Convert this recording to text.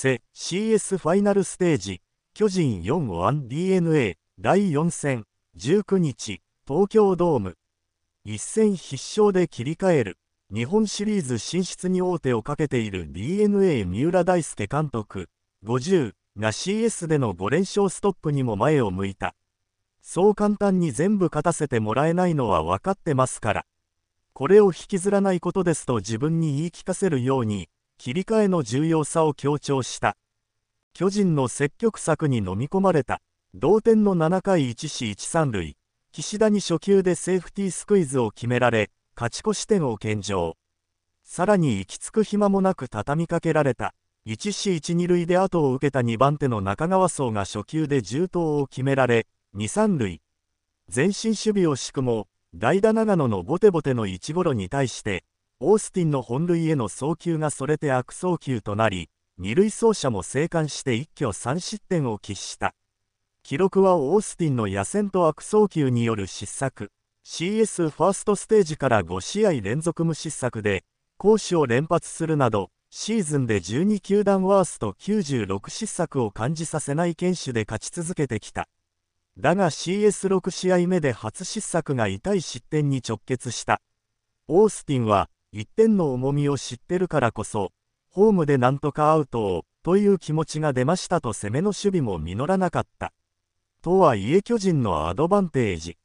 セ CS ファイナルステージ巨人 4&DNA 1第4戦19日東京ドーム一戦必勝で切り替える日本シリーズ進出に王手をかけている DNA 三浦大輔監督50が CS での5連勝ストップにも前を向いたそう簡単に全部勝たせてもらえないのは分かってますからこれを引きずらないことですと自分に言い聞かせるように切り替えの重要さを強調した巨人の積極策に飲み込まれた同点の7回1死1 3塁岸田に初球でセーフティースクイズを決められ勝ち越し点を献上さらに行き着く暇もなく畳みかけられた1死1 2塁で後を受けた2番手の中川荘が初球で重投を決められ2 3塁前進守備を敷くも代打長野のボテボテの1ゴロに対してオースティンの本塁への送球がそれて悪送球となり、二塁走者も生還して一挙3失点を喫した。記録はオースティンの野戦と悪送球による失策。CS ファーストステージから5試合連続無失策で、攻守を連発するなど、シーズンで12球団ワースト96失策を感じさせない堅守で勝ち続けてきた。だが CS6 試合目で初失策が痛い失点に直結した。オースティンは、1点の重みを知ってるからこそ、ホームでなんとかアウトを、という気持ちが出ましたと攻めの守備も実らなかった。とはいえ巨人のアドバンテージ。